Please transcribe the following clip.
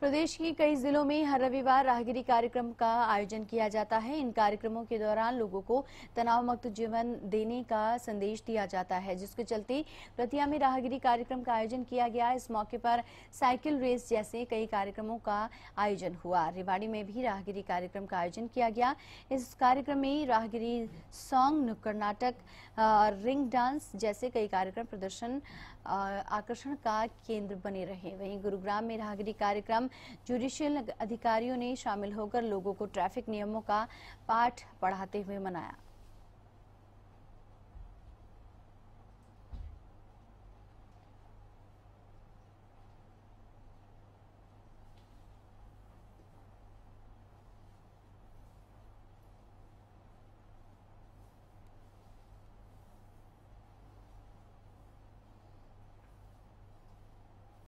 प्रदेश के कई जिलों में हर रविवार राहगिरी कार्यक्रम का आयोजन किया जाता है इन कार्यक्रमों के दौरान लोगों को तनाव मुक्त जीवन देने का संदेश दिया जाता है जिसके चलते प्रतिया में राहगिरी कार्यक्रम का आयोजन किया गया इस मौके पर साइकिल रेस जैसे कई कार्यक्रमों का आयोजन हुआ रिवाड़ी में भी राहगिरी कार्यक्रम का आयोजन किया गया इस कार्यक्रम में राहगिरी सॉन्ग नुक्कड़ और रिंग डांस जैसे कई कार्यक्रम प्रदर्शन आकर्षण का केंद्र बने रहे वहीं गुरुग्राम में राहगिरी कार्यक्रम जुडिशियल अधिकारियों ने शामिल होकर लोगों को ट्रैफिक नियमों का पाठ पढ़ाते हुए मनाया